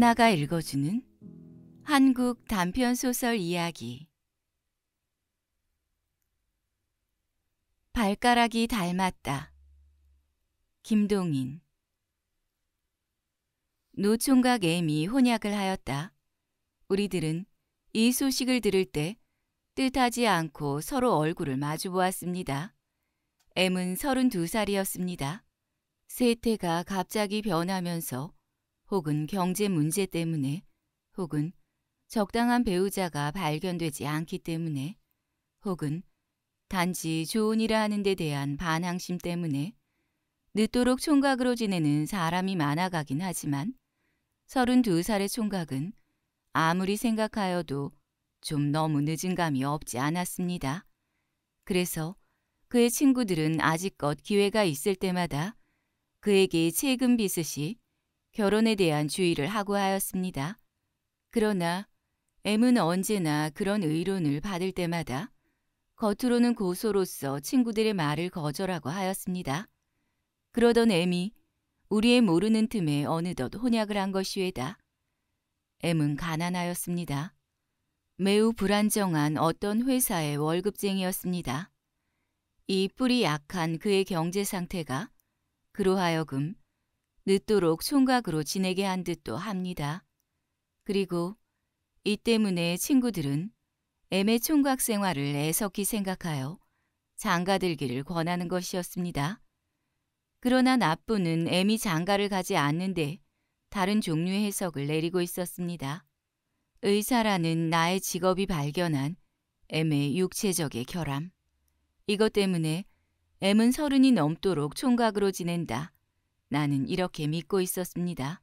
강나가 읽어주는 한국 단편 소설 이야기 발가락이 닮았다. 김동인 노총각 애미 혼약을 하였다. 우리들은 이 소식을 들을 때 뜻하지 않고 서로 얼굴을 마주 보았습니다. M은 32살이었습니다. 세태가 갑자기 변하면서 혹은 경제 문제 때문에 혹은 적당한 배우자가 발견되지 않기 때문에 혹은 단지 좋은 일라 하는 데 대한 반항심 때문에 늦도록 총각으로 지내는 사람이 많아가긴 하지만 32살의 총각은 아무리 생각하여도 좀 너무 늦은 감이 없지 않았습니다. 그래서 그의 친구들은 아직껏 기회가 있을 때마다 그에게 최근 비스시 결혼에 대한 주의를 하고 하였습니다. 그러나 M은 언제나 그런 의론을 받을 때마다 겉으로는 고소로서 친구들의 말을 거절하고 하였습니다. 그러던 M이 우리의 모르는 틈에 어느덧 혼약을 한 것이외다. M은 가난하였습니다. 매우 불안정한 어떤 회사의 월급쟁이였습니다. 이 뿔이 약한 그의 경제 상태가 그로 하여금 늦도록 총각으로 지내게 한 듯도 합니다. 그리고 이 때문에 친구들은 애매 총각 생활을 애석히 생각하여 장가들기를 권하는 것이었습니다. 그러나 나쁘는 애미 장가를 가지 않는데 다른 종류의 해석을 내리고 있었습니다. 의사라는 나의 직업이 발견한 M의 육체적의 결함. 이것 때문에 M은 서른이 넘도록 총각으로 지낸다. 나는 이렇게 믿고 있었습니다.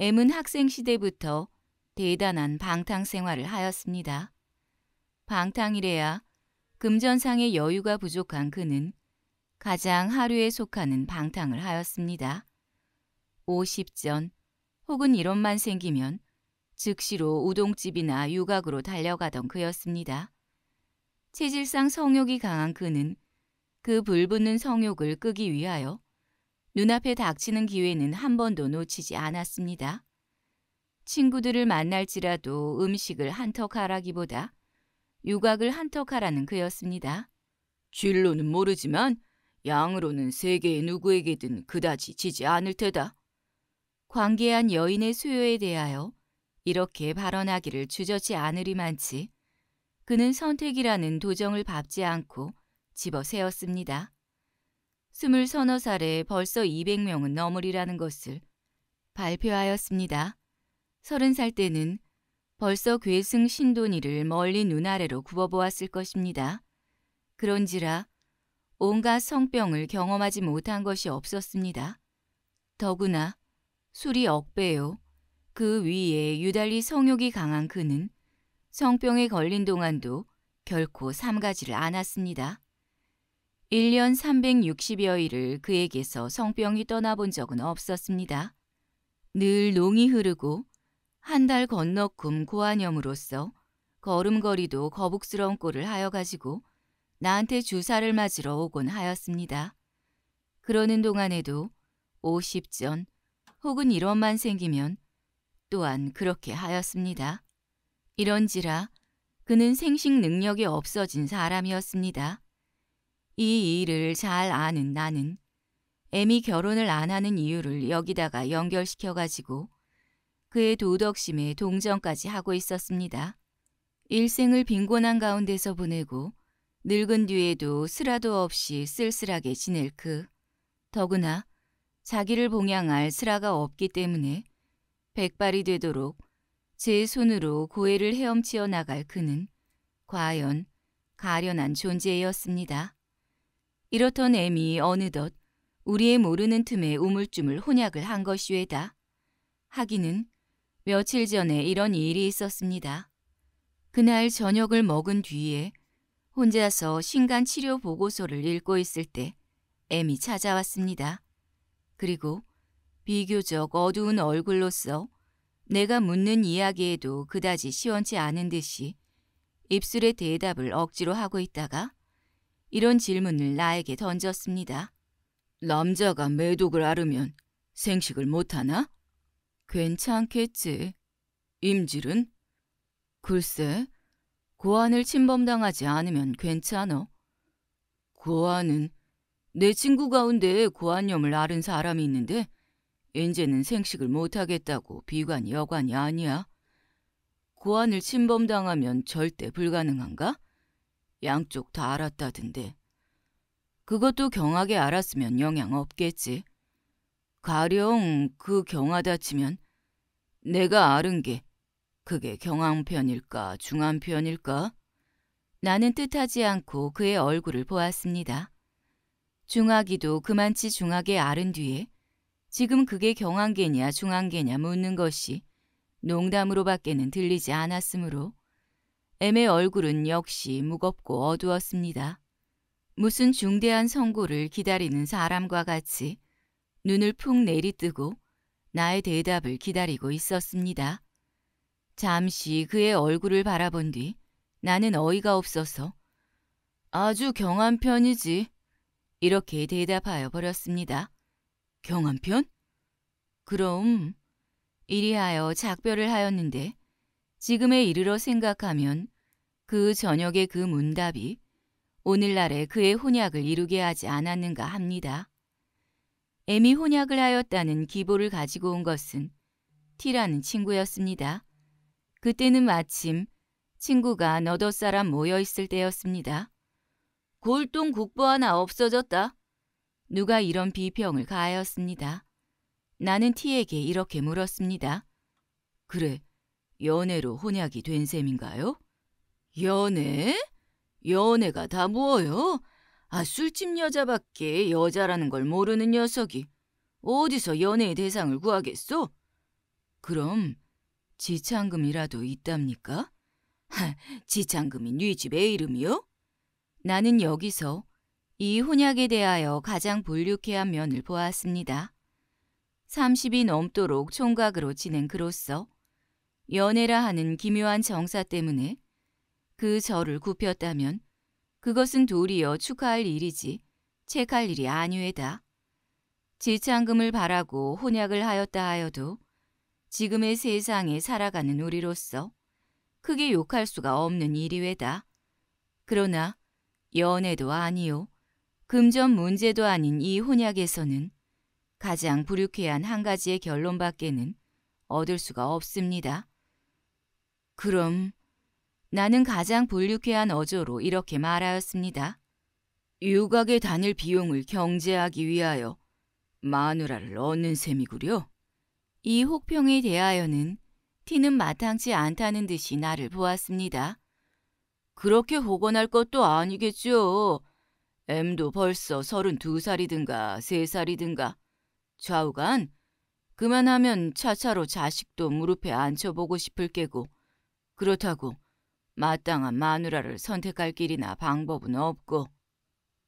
M은 학생 시대부터 대단한 방탕 생활을 하였습니다. 방탕이래야 금전상의 여유가 부족한 그는 가장 하루에 속하는 방탕을 하였습니다. 50전 혹은 이론만 생기면 즉시로 우동집이나 유각으로 달려가던 그였습니다. 체질상 성욕이 강한 그는 그 불붙는 성욕을 끄기 위하여 눈앞에 닥치는 기회는 한 번도 놓치지 않았습니다. 친구들을 만날지라도 음식을 한턱하라기보다 유곽을 한턱하라는 그였습니다. 진로는 모르지만 양으로는 세계의 누구에게든 그다지 지지 않을 테다. 관계한 여인의 수요에 대하여 이렇게 발언하기를 주저지 않으리만치 그는 선택이라는 도정을 밟지 않고 집어세웠습니다. 스물 서너 살에 벌써 200명은 넘으리라는 것을 발표하였습니다. 서른 살 때는 벌써 괴승 신돈이를 멀리 눈아래로 굽어보았을 것입니다. 그런지라 온갖 성병을 경험하지 못한 것이 없었습니다. 더구나 술이 억배요. 그 위에 유달리 성욕이 강한 그는 성병에 걸린 동안도 결코 삼가지를 않았습니다. 1년 360여일을 그에게서 성병이 떠나본 적은 없었습니다. 늘 농이 흐르고 한 달 건너꿈 고환염으로써 걸음걸이도 거북스러운 꼴을 하여 가지고 나한테 주사를 맞으러 오곤 하였습니다. 그러는 동안에도 50전 혹은 이런만 생기면 또한 그렇게 하였습니다. 이런지라 그는 생식 능력이 없어진 사람이었습니다. 이 일을 잘 아는 나는 애미 결혼을 안 하는 이유를 여기다가 연결시켜 가지고 그의 도덕심에 동정까지 하고 있었습니다. 일생을 빈곤한 가운데서 보내고 늙은 뒤에도 스라도 없이 쓸쓸하게 지낼 그 더구나 자기를 봉양할 스라가 없기 때문에 백발이 되도록 제 손으로 고해를 헤엄치어 나갈 그는 과연 가련한 존재였습니다. 이렇던 애미 어느덧 우리의 모르는 틈에 우물쭈물 혼약을 한 것이외다. 하기는 며칠 전에 이런 일이 있었습니다. 그날 저녁을 먹은 뒤에 혼자서 신간 치료 보고서를 읽고 있을 때 애미 찾아왔습니다. 그리고 비교적 어두운 얼굴로서 내가 묻는 이야기에도 그다지 시원치 않은 듯이 입술의 대답을 억지로 하고 있다가 이런 질문을 나에게 던졌습니다. 남자가 매독을 앓으면 생식을 못하나? 괜찮겠지. 임질은? 글쎄, 고안을 침범당하지 않으면 괜찮어. 고안은 내 친구 가운데 고안염을 앓은 사람이 있는데 이제는 생식을 못하겠다고 비관 여관이 아니야. 고안을 침범당하면 절대 불가능한가? 양쪽 다 알았다던데. 그것도 경하게 알았으면 영향 없겠지. 가령 그 경하다 치면 내가 아른 게 그게 경황편일까 중한편일까? 나는 뜻하지 않고 그의 얼굴을 보았습니다. 중하기도 그만치 중하게 아른 뒤에 지금 그게 경한계냐 중한계냐 묻는 것이 농담으로밖에는 들리지 않았으므로 M의 얼굴은 역시 무겁고 어두웠습니다. 무슨 중대한 선고를 기다리는 사람과 같이 눈을 푹 내리뜨고 나의 대답을 기다리고 있었습니다. 잠시 그의 얼굴을 바라본 뒤 나는 어이가 없어서 아주 경한 편이지 이렇게 대답하여 버렸습니다. 경한 편? 그럼 이리하여 작별을 하였는데 지금에 이르러 생각하면 그 저녁의 그 문답이 오늘날의 그의 혼약을 이루게 하지 않았는가 합니다. 애미 혼약을 하였다는 기보를 가지고 온 것은 티라는 친구였습니다. 그때는 마침 친구가 너덟 사람 모여 있을 때였습니다. 골동 국보 하나 없어졌다. 누가 이런 비평을 가하였습니다. 나는 티에게 이렇게 물었습니다. 그래, 연애로 혼약이 된 셈인가요? 연애? 연애가 다뭐여 아, 술집 여자밖에 여자라는 걸 모르는 녀석이 어디서 연애의 대상을 구하겠소? 그럼 지창금이라도 있답니까? 하, 지창금이 네 집의 이름이요? 나는 여기서 이 혼약에 대하여 가장 볼륨케한 면을 보았습니다. 30이 넘도록 총각으로 지낸 그로서 연애라 하는 기묘한 정사 때문에 그 절을 굽혔다면 그것은 도리어 축하할 일이지 책할 일이 아니외다. 지창금을 바라고 혼약을 하였다 하여도 지금의 세상에 살아가는 우리로서 크게 욕할 수가 없는 일이외다. 그러나 연애도 아니요 금전 문제도 아닌 이 혼약에서는 가장 불유쾌한 한 가지의 결론밖에는 얻을 수가 없습니다. 그럼 나는 가장 불유쾌한 어조로 이렇게 말하였습니다. 유곽에 다닐 비용을 경제하기 위하여 마누라를 얻는 셈이구려. 이 혹평에 대하여는 티는 마땅치 않다는 듯이 나를 보았습니다. 그렇게 호건할 것도 아니겠죠요 M도 벌써 서른두 살이든가세살이든가 좌우간 그만하면 차차로 자식도 무릎에 앉혀보고 싶을 게고 그렇다고 마땅한 마누라를 선택할 길이나 방법은 없고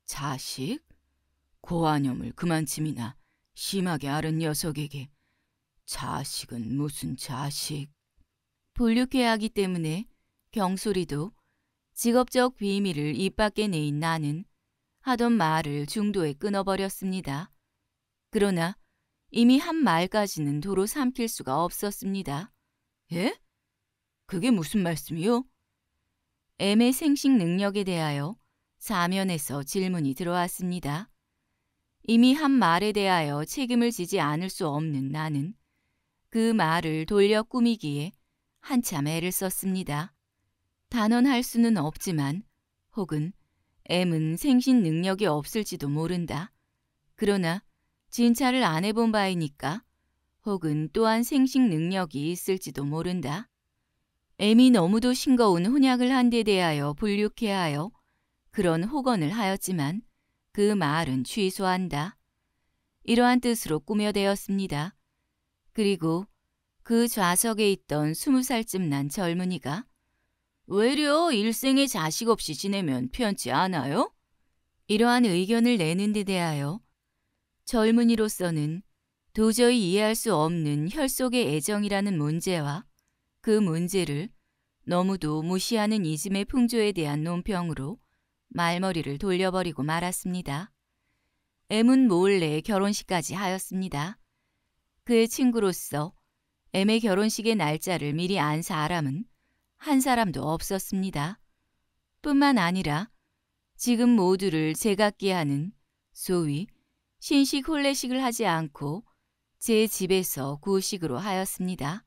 자식? 고아념을 그만침이나 심하게 아른 녀석에게 자식은 무슨 자식? 불륨해하기 때문에 경솔이도 직업적 비밀을 입 밖에 내인 나는 하던 말을 중도에 끊어버렸습니다. 그러나 이미 한 말까지는 도로 삼킬 수가 없었습니다. 예? 그게 무슨 말씀이요? M의 생식 능력에 대하여 사면에서 질문이 들어왔습니다. 이미 한 말에 대하여 책임을 지지 않을 수 없는 나는 그 말을 돌려 꾸미기에 한참 애를 썼습니다. 단언할 수는 없지만 혹은 M은 생신 능력이 없을지도 모른다. 그러나 진찰을 안 해본 바이니까 혹은 또한 생식 능력이 있을지도 모른다. 애미 너무도 싱거운 혼약을 한 데 대하여 불육해 하여 그런 호건을 하였지만 그 말은 취소한다. 이러한 뜻으로 꾸며대었습니다. 그리고 그 좌석에 있던 스무 살쯤 난 젊은이가 왜려 일생에 자식 없이 지내면 편치 않아요? 이러한 의견을 내는 데 대하여 젊은이로서는 도저히 이해할 수 없는 혈속의 애정이라는 문제와 그 문제를 너무도 무시하는 이즘의 풍조에 대한 논평으로 말머리를 돌려버리고 말았습니다. M은 몰래 결혼식까지 하였습니다. 그의 친구로서 M의 결혼식의 날짜를 미리 안 사람은 한 사람도 없었습니다. 뿐만 아니라 지금 모두를 제각기하는 소위 신식 혼례식을 하지 않고 제 집에서 구식으로 하였습니다.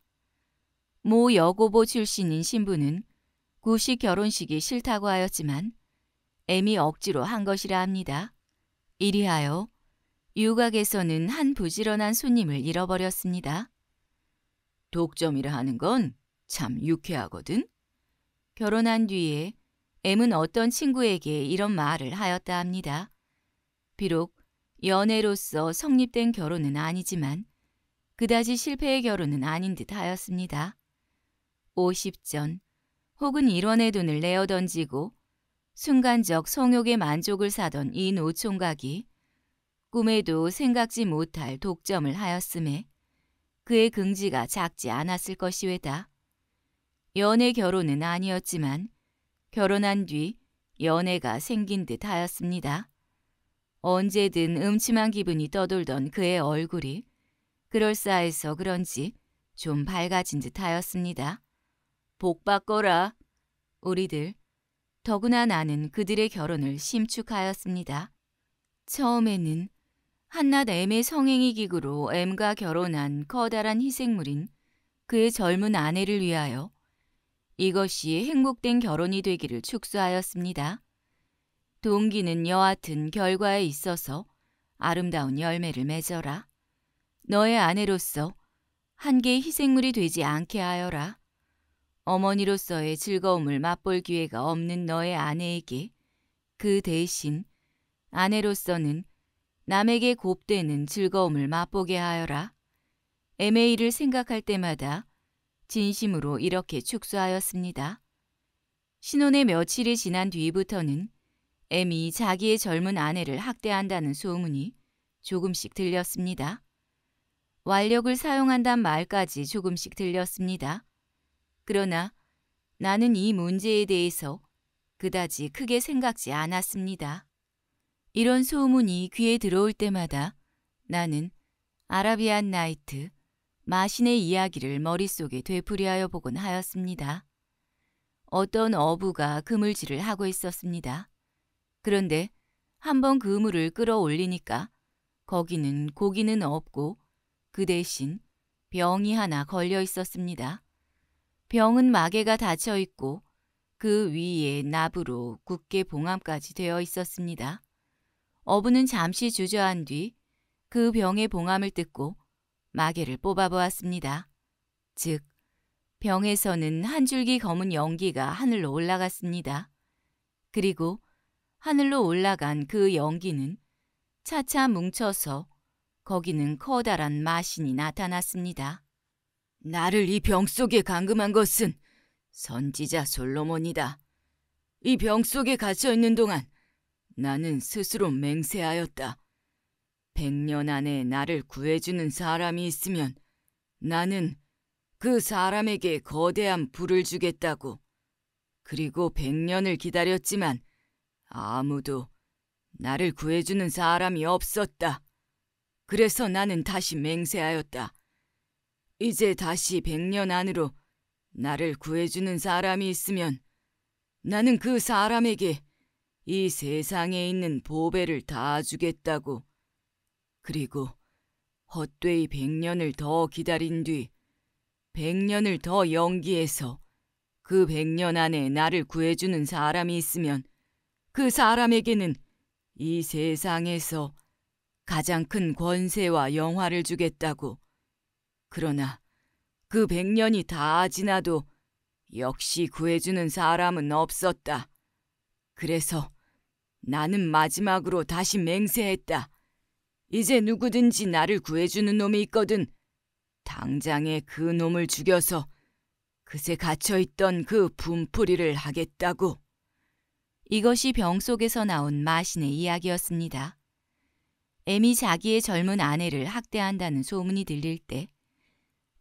모 여고보 출신인 신부는 구식 결혼식이 싫다고 하였지만 애미 억지로 한 것이라 합니다. 이리하여 유각에서는 한 부지런한 손님을 잃어버렸습니다. 독점이라 하는 건 참 유쾌하거든. 결혼한 뒤에 M은 어떤 친구에게 이런 말을 하였다 합니다. 비록 연애로서 성립된 결혼은 아니지만 그다지 실패의 결혼은 아닌 듯 하였습니다. 50전 혹은 1원의 돈을 내어 던지고 순간적 성욕의 만족을 사던 이 노총각이 꿈에도 생각지 못할 독점을 하였음에 그의 긍지가 작지 않았을 것이외다. 연애 결혼은 아니었지만 결혼한 뒤 연애가 생긴 듯 하였습니다. 언제든 음침한 기분이 떠돌던 그의 얼굴이 그럴싸해서 그런지 좀 밝아진 듯 하였습니다. 복 바꿔라. 우리들, 더구나 나는 그들의 결혼을 심축하였습니다. 처음에는 한낱 M의 성행위 기구로 M과 결혼한 커다란 희생물인 그의 젊은 아내를 위하여 이것이 행복된 결혼이 되기를 축소하였습니다. 동기는 여하튼 결과에 있어서 아름다운 열매를 맺어라. 너의 아내로서 한 개의 희생물이 되지 않게 하여라. 어머니로서의 즐거움을 맛볼 기회가 없는 너의 아내에게 그 대신 아내로서는 남에게 곱되는 즐거움을 맛보게 하여라. MA를 생각할 때마다 진심으로 이렇게 축소하였습니다. 신혼의 며칠이 지난 뒤부터는 M이 자기의 젊은 아내를 학대한다는 소문이 조금씩 들렸습니다. 완력을 사용한단 말까지 조금씩 들렸습니다. 그러나 나는 이 문제에 대해서 그다지 크게 생각지 않았습니다. 이런 소문이 귀에 들어올 때마다 나는 아라비안 나이트, 마신의 이야기를 머릿속에 되풀이하여 보곤 하였습니다. 어떤 어부가 그물질을 하고 있었습니다. 그런데 한번 그물을 끌어올리니까 거기는 고기는 없고 그 대신 병이 하나 걸려 있었습니다. 병은 마개가 닫혀 있고 그 위에 나부로 굳게 봉함까지 되어 있었습니다. 어부는 잠시 주저한 뒤 그 병의 봉함을 뜯고 마개를 뽑아보았습니다. 즉, 병에서는 한 줄기 검은 연기가 하늘로 올라갔습니다. 그리고 하늘로 올라간 그 연기는 차차 뭉쳐서 거기는 커다란 마신이 나타났습니다. 나를 이 병 속에 감금한 것은 선지자 솔로몬이다. 이 병 속에 갇혀 있는 동안 나는 스스로 맹세하였다. 백년 안에 나를 구해주는 사람이 있으면 나는 그 사람에게 거대한 부를 주겠다고. 그리고 백년을 기다렸지만 아무도 나를 구해주는 사람이 없었다. 그래서 나는 다시 맹세하였다. 이제 다시 백년 안으로 나를 구해주는 사람이 있으면 나는 그 사람에게 이 세상에 있는 보배를 다 주겠다고 그리고 헛되이 백년을 더 기다린 뒤 백년을 더 연기해서 그 백년 안에 나를 구해주는 사람이 있으면 그 사람에게는 이 세상에서 가장 큰 권세와 영화를 주겠다고 그러나 그 백년이 다 지나도 역시 구해주는 사람은 없었다. 그래서 나는 마지막으로 다시 맹세했다. 이제 누구든지 나를 구해주는 놈이 있거든. 당장에 그 놈을 죽여서 그새 갇혀있던 그 분풀이를 하겠다고. 이것이 병 속에서 나온 마신의 이야기였습니다. 애미 자기의 젊은 아내를 학대한다는 소문이 들릴 때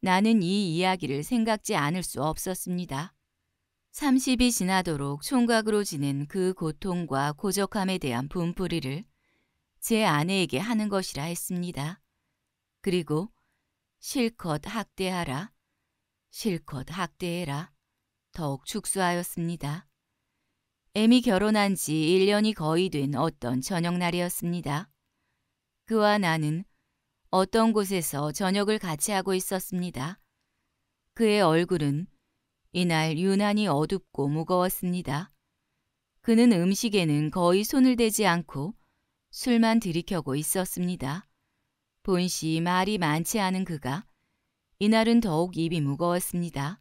나는 이 이야기를 생각지 않을 수 없었습니다. 30이 지나도록 총각으로 지낸 그 고통과 고적함에 대한 분풀이를 제 아내에게 하는 것이라 했습니다. 그리고 실컷 학대하라, 실컷 학대해라 더욱 축소하였습니다 애미 결혼한 지 1년이 거의 된 어떤 저녁날이었습니다. 그와 나는 어떤 곳에서 저녁을 같이 하고 있었습니다. 그의 얼굴은 이날 유난히 어둡고 무거웠습니다. 그는 음식에는 거의 손을 대지 않고 술만 들이켜고 있었습니다. 본시 말이 많지 않은 그가 이날은 더욱 입이 무거웠습니다.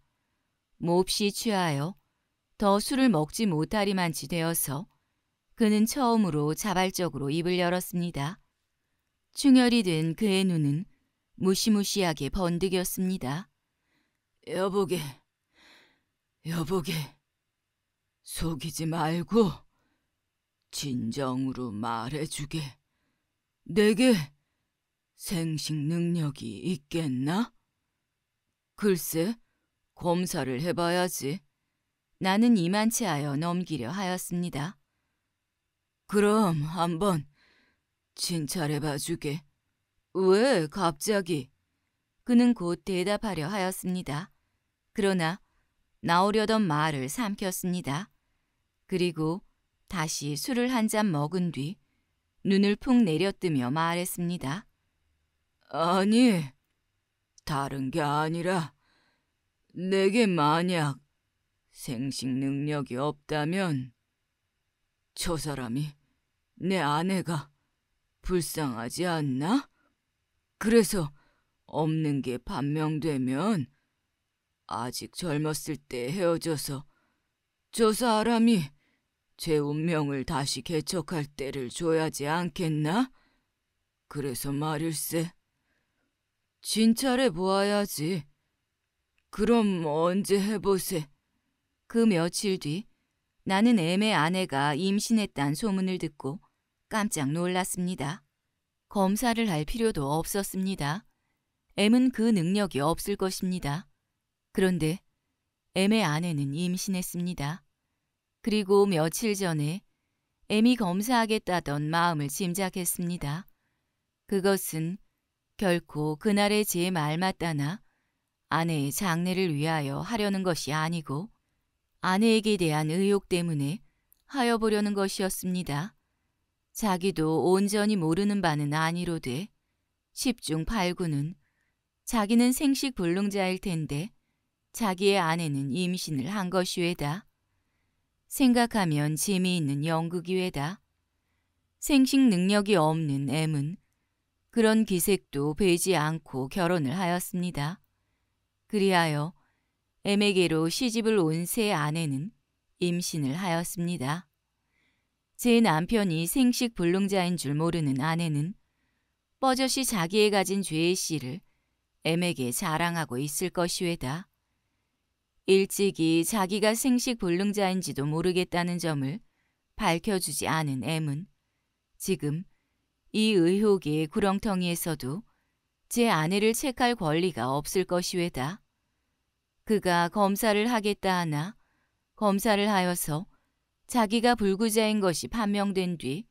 몹시 취하여 더 술을 먹지 못하리만치 되어서 그는 처음으로 자발적으로 입을 열었습니다. 충혈이 된 그의 눈은 무시무시하게 번득였습니다. 여보게, 여보게, 속이지 말고 진정으로 말해주게. 내게 생식 능력이 있겠나? 글쎄, 검사를 해봐야지. 나는 이만치 하여 넘기려 하였습니다. 그럼 한번 진찰해봐 주게. 왜 갑자기? 그는 곧 대답하려 하였습니다. 그러나 나오려던 말을 삼켰습니다. 그리고 다시 술을 한 잔 먹은 뒤 눈을 푹내려뜨며 말했습니다. 아니, 다른 게 아니라 내게 만약 생식 능력이 없다면 저 사람이 내 아내가 불쌍하지 않나? 그래서 없는 게 반명되면 아직 젊었을 때 헤어져서 저 사람이 제 운명을 다시 개척할 때를 줘야지 않겠나? 그래서 말일세. 진찰해 보아야지. 그럼 언제 해보세? 그 며칠 뒤 나는 애매 아내가 임신했단 소문을 듣고 깜짝 놀랐습니다. 검사를 할 필요도 없었습니다. M은 그 능력이 없을 것입니다. 그런데 M의 아내는 임신했습니다. 그리고 며칠 전에 M이 검사하겠다던 마음을 짐작했습니다. 그것은 결코 그날의 제 말마따나 아내의 장례를 위하여 하려는 것이 아니고 아내에게 대한 의혹 때문에 하여 보려는 것이었습니다. 자기도 온전히 모르는 바는 아니로되 10중 8구는 자기는 생식 불능자일 텐데 자기의 아내는 임신을 한 것이외다. 생각하면 짐이 있는 연극이외다. 생식 능력이 없는 M은 그런 기색도 베지 않고 결혼을 하였습니다. 그리하여 M에게로 시집을 온 새 아내는 임신을 하였습니다. 제 남편이 생식 불능자인 줄 모르는 아내는 버젓이 자기의 가진 죄의 씨를 M에게 자랑하고 있을 것이외다. 일찍이 자기가 생식 불능자인지도 모르겠다는 점을 밝혀주지 않은 M은 지금 이 의혹의 구렁텅이에서도 제 아내를 책할 권리가 없을 것이외다. 그가 검사를 하겠다 하나 검사를 하여서 자기가 불구자인 것이 판명된 뒤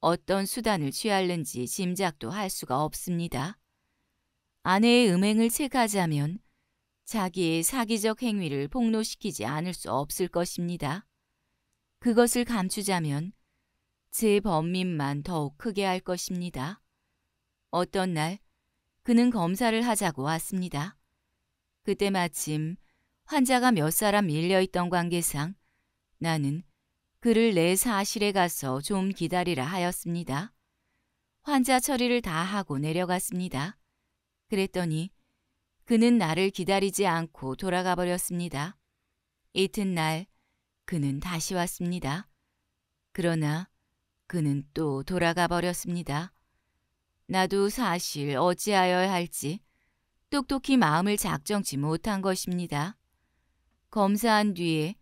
어떤 수단을 취할는지 짐작도 할 수가 없습니다. 아내의 음행을 체크하자면 자기의 사기적 행위를 폭로시키지 않을 수 없을 것입니다. 그것을 감추자면 제 범민만 더욱 크게 할 것입니다. 어떤 날 그는 검사를 하자고 왔습니다. 그때 마침 환자가 몇 사람 밀려있던 관계상 나는 그를 내 사실에 가서 좀 기다리라 하였습니다. 환자 처리를 다 하고 내려갔습니다. 그랬더니 그는 나를 기다리지 않고 돌아가 버렸습니다. 이튿날 그는 다시 왔습니다. 그러나 그는 또 돌아가 버렸습니다. 나도 사실 어찌하여야 할지 똑똑히 마음을 작정치 못한 것입니다. 검사한 뒤에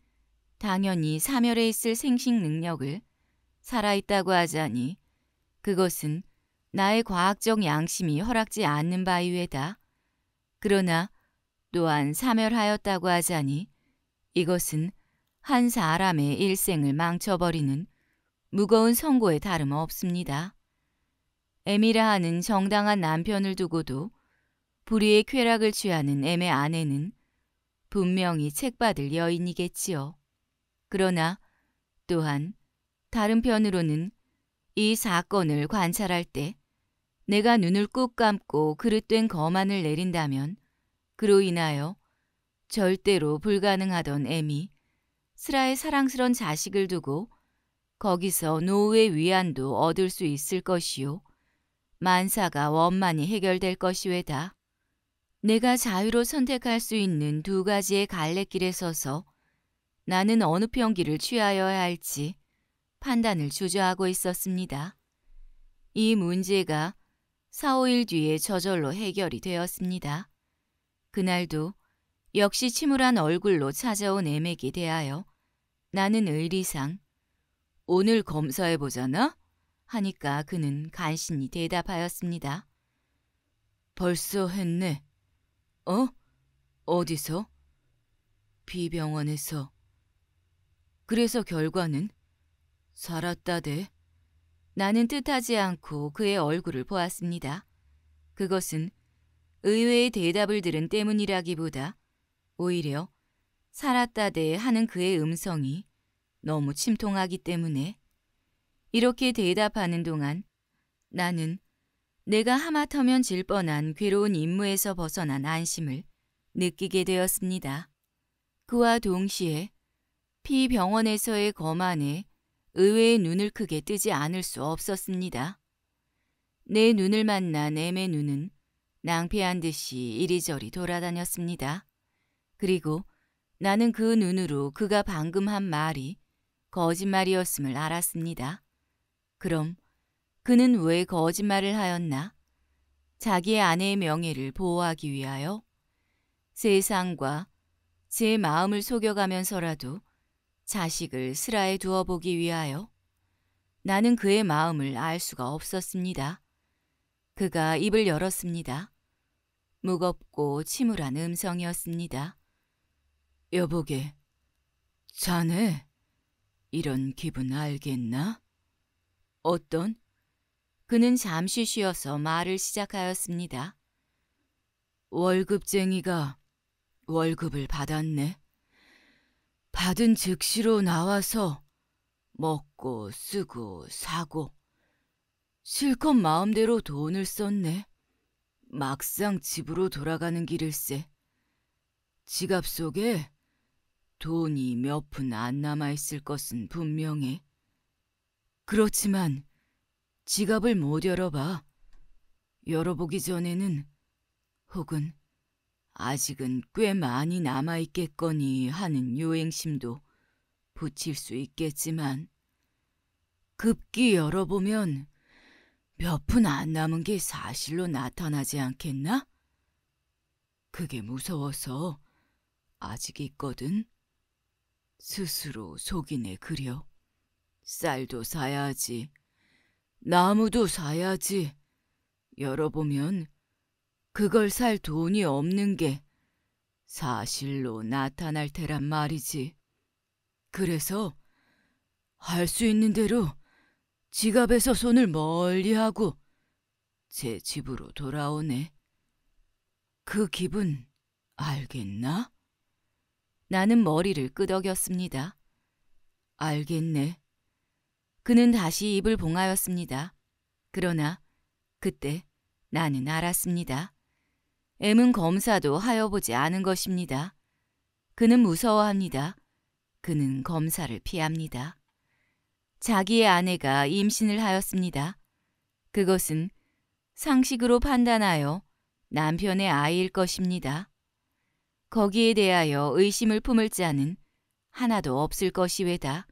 당연히 사멸에 있을 생식 능력을 살아있다고 하자니 그것은 나의 과학적 양심이 허락지 않는 바이외다. 그러나 또한 사멸하였다고 하자니 이것은 한 사람의 일생을 망쳐버리는 무거운 선고에 다름없습니다. 에미라 하는 정당한 남편을 두고도 불의의 쾌락을 취하는 애의 아내는 분명히 책받을 여인이겠지요. 그러나 또한 다른 편으로는 이 사건을 관찰할 때 내가 눈을 꾹 감고 그릇된 거만을 내린다면 그로 인하여 절대로 불가능하던 애미 스라의 사랑스런 자식을 두고 거기서 노후의 위안도 얻을 수 있을 것이요. 만사가 원만히 해결될 것이외다. 내가 자유로 선택할 수 있는 두 가지의 갈래길에 서서 나는 어느 편기를 취하여야 할지 판단을 주저하고 있었습니다. 이 문제가 4, 5일 뒤에 저절로 해결이 되었습니다. 그날도 역시 침울한 얼굴로 찾아온 애맥에 대하여 나는 의리상 오늘 검사해보잖아? 하니까 그는 간신히 대답하였습니다. 벌써 했네. 어? 어디서? 비병원에서. 그래서 결과는? 살았다대. 나는 뜻하지 않고 그의 얼굴을 보았습니다. 그것은 의외의 대답을 들은 때문이라기보다 오히려 살았다대 하는 그의 음성이 너무 침통하기 때문에 이렇게 대답하는 동안 나는 내가 하마터면 질 뻔한 괴로운 임무에서 벗어난 안심을 느끼게 되었습니다. 그와 동시에 피병원에서의 거만에 의외의 눈을 크게 뜨지 않을 수 없었습니다. 내 눈을 만난 M의 눈은 낭패한 듯이 이리저리 돌아다녔습니다. 그리고 나는 그 눈으로 그가 방금 한 말이 거짓말이었음을 알았습니다. 그럼 그는 왜 거짓말을 하였나? 자기의 아내의 명예를 보호하기 위하여? 세상과 제 마음을 속여가면서라도 자식을 슬라에 두어 보기 위하여 나는 그의 마음을 알 수가 없었습니다. 그가 입을 열었습니다. 무겁고 침울한 음성이었습니다. 여보게, 자네 이런 기분 알겠나? 어떤? 그는 잠시 쉬어서 말을 시작하였습니다. 월급쟁이가 월급을 받았네. 받은 즉시로 나와서 먹고 쓰고 사고 실컷 마음대로 돈을 썼네. 막상 집으로 돌아가는 길일세. 지갑 속에 돈이 몇 푼 안 남아있을 것은 분명해. 그렇지만 지갑을 못 열어봐. 열어보기 전에는 혹은 아직은 꽤 많이 남아있겠거니 하는 요행심도 붙일 수 있겠지만 급기 열어보면 몇 푼 안 남은 게 사실로 나타나지 않겠나? 그게 무서워서 아직 있거든. 스스로 속이네 그려. 쌀도 사야지. 나무도 사야지. 열어보면 그걸 살 돈이 없는 게 사실로 나타날 테란 말이지. 그래서 할 수 있는 대로 지갑에서 손을 멀리 하고 제 집으로 돌아오네. 그 기분 알겠나? 나는 머리를 끄덕였습니다. 알겠네. 그는 다시 입을 봉하였습니다. 그러나 그때 나는 알았습니다. M은 검사도 하여보지 않은 것입니다. 그는 무서워합니다. 그는 검사를 피합니다. 자기의 아내가 임신을 하였습니다. 그것은 상식으로 판단하여 남편의 아이일 것입니다. 거기에 대하여 의심을 품을 자는 하나도 없을 것이외다.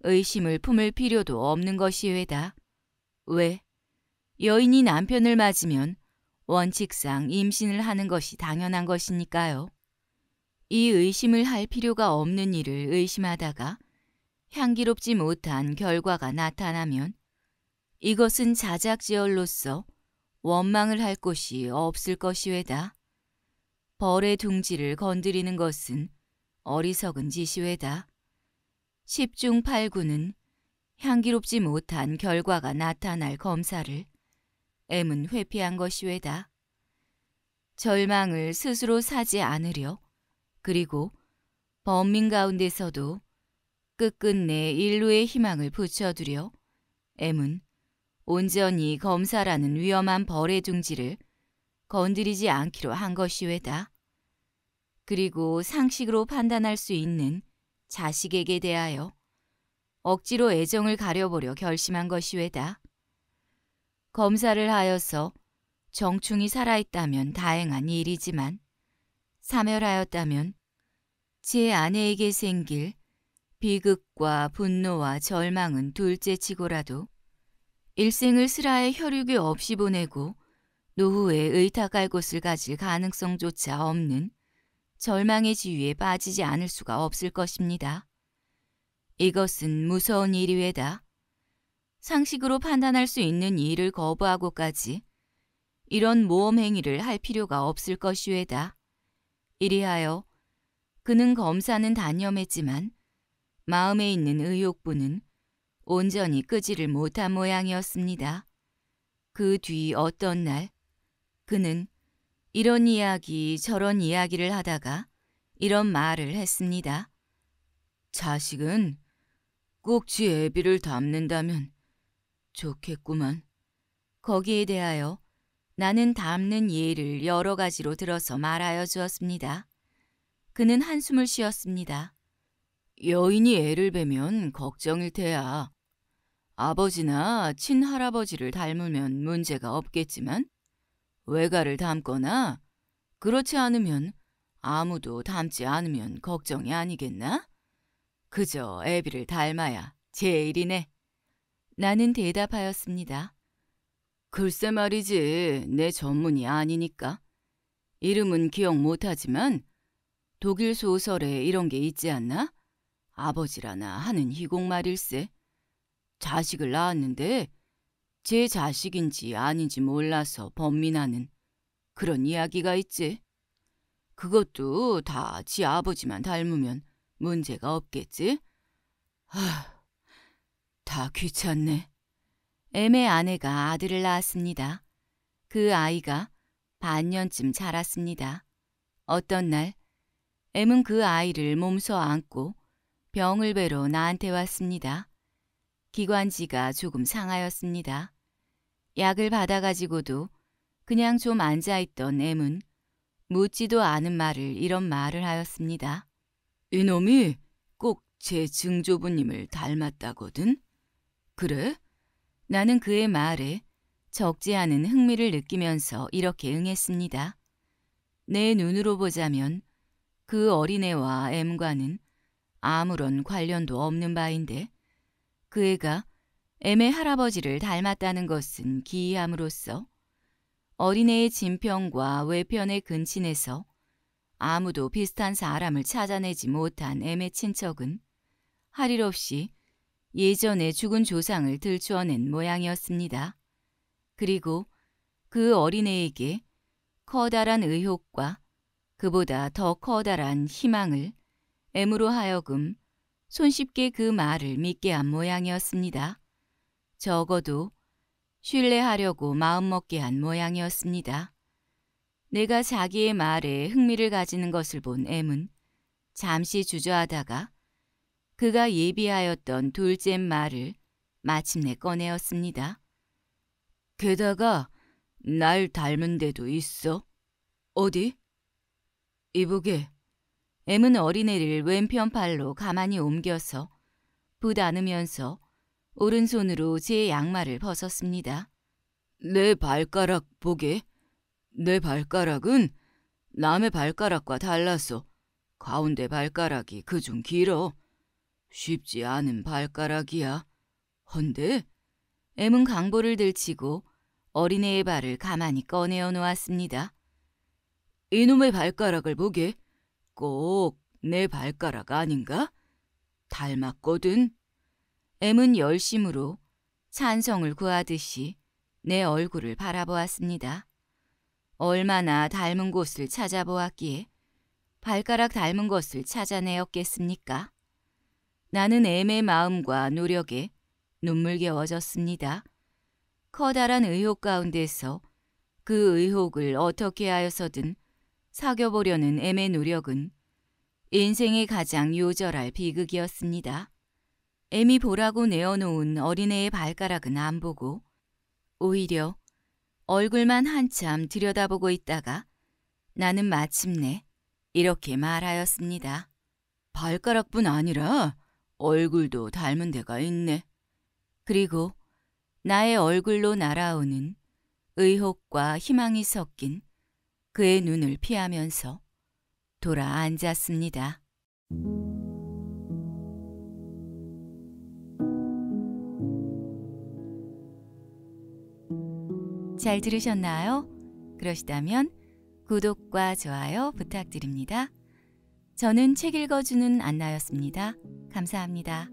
의심을 품을 필요도 없는 것이외다. 왜? 여인이 남편을 맞으면 원칙상 임신을 하는 것이 당연한 것이니까요. 이 의심을 할 필요가 없는 일을 의심하다가 향기롭지 못한 결과가 나타나면 이것은 자작지열로서 원망을 할 곳이 없을 것이외다. 벌의 둥지를 건드리는 것은 어리석은 짓이외다. 10중 8구는 향기롭지 못한 결과가 나타날 검사를 M은 회피한 것이외다. 절망을 스스로 사지 않으려 그리고 범민 가운데서도 끝끝내 인류의 희망을 붙여두려 M은 온전히 검사라는 위험한 벌의 둥지를 건드리지 않기로 한 것이외다. 그리고 상식으로 판단할 수 있는 자식에게 대하여 억지로 애정을 가려보려 결심한 것이외다. 검사를 하여서 정충이 살아있다면 다행한 일이지만 사멸하였다면 제 아내에게 생길 비극과 분노와 절망은 둘째치고라도 일생을 슬하에 혈육이 없이 보내고 노후에 의탁할 곳을 가질 가능성조차 없는 절망의 지위에 빠지지 않을 수가 없을 것입니다. 이것은 무서운 일이외다. 상식으로 판단할 수 있는 일을 거부하고까지 이런 모험 행위를 할 필요가 없을 것이외다. 이리하여 그는 검사는 단념했지만 마음에 있는 의욕부는 온전히 끄지를 못한 모양이었습니다. 그 뒤 어떤 날 그는 이런 이야기 저런 이야기를 하다가 이런 말을 했습니다. 자식은 꼭지 애비를 담는다면 좋겠구만. 거기에 대하여 나는 닮는 예를 여러 가지로 들어서 말하여 주었습니다. 그는 한숨을 쉬었습니다. 여인이 애를 베면 걱정일 테야. 아버지나 친할아버지를 닮으면 문제가 없겠지만 외가를 닮거나 그렇지 않으면 아무도 닮지 않으면 걱정이 아니겠나? 그저 애비를 닮아야 제일이네. 나는 대답하였습니다. 글쎄 말이지 내 전문이 아니니까. 이름은 기억 못하지만 독일 소설에 이런 게 있지 않나? 아버지라나 하는 희곡말일세. 자식을 낳았는데 제 자식인지 아닌지 몰라서 범민하는 그런 이야기가 있지. 그것도 다 지 아버지만 닮으면 문제가 없겠지? 하... 다 귀찮네. M의 아내가 아들을 낳았습니다. 그 아이가 반년쯤 자랐습니다. 어떤 날 M은 그 아이를 몸소 안고 병을 베러 나한테 왔습니다. 기관지가 조금 상하였습니다. 약을 받아가지고도 그냥 좀 앉아있던 M은 묻지도 않은 말을 이런 말을 하였습니다. 이놈이 꼭 제 증조부님을 닮았다거든? 그래? 나는 그의 말에 적지 않은 흥미를 느끼면서 이렇게 응했습니다. 내 눈으로 보자면 그 어린애와 M과는 아무런 관련도 없는 바인데 그 애가 M의 할아버지를 닮았다는 것은 기이함으로써 어린애의 진평과 외편의근친에서 아무도 비슷한 사람을 찾아내지 못한 M의 친척은 할 일 없이 예전에 죽은 조상을 들추어낸 모양이었습니다. 그리고 그 어린애에게 커다란 의혹과 그보다 더 커다란 희망을 애무로 하여금 손쉽게 그 말을 믿게 한 모양이었습니다. 적어도 신뢰하려고 마음먹게 한 모양이었습니다. 내가 자기의 말에 흥미를 가지는 것을 본 M은 잠시 주저하다가 그가 예비하였던 둘째 말을 마침내 꺼내었습니다. 게다가 날 닮은 데도 있어. 어디? 이보게. M은 어린애를 왼편 팔로 가만히 옮겨서 부 안으면서 오른손으로 제 양말을 벗었습니다. 내 발가락 보게. 내 발가락은 남의 발가락과 달라서 가운데 발가락이 그중 길어. 쉽지 않은 발가락이야. 헌데? M은 강보를 들치고 어린애의 발을 가만히 꺼내어 놓았습니다. 이놈의 발가락을 보게. 꼭 내 발가락 아닌가? 닮았거든. M은 열심으로 찬성을 구하듯이 내 얼굴을 바라보았습니다. 얼마나 닮은 곳을 찾아보았기에 발가락 닮은 것을 찾아내었겠습니까? 나는 애의 마음과 노력에 눈물겨워졌습니다. 커다란 의혹 가운데서 그 의혹을 어떻게 하여서든 사겨보려는 애매 노력은 인생의 가장 요절할 비극이었습니다. 애미 보라고 내어놓은 어린애의 발가락은 안 보고 오히려 얼굴만 한참 들여다보고 있다가 나는 마침내 이렇게 말하였습니다. 발가락뿐 아니라 얼굴도 닮은 데가 있네. 그리고 나의 얼굴로 날아오는 의혹과 희망이 섞인 그의 눈을 피하면서 돌아 앉았습니다. 잘 들으셨나요? 그러시다면 구독과 좋아요 부탁드립니다. 저는 책 읽어주는 안나였습니다. 감사합니다.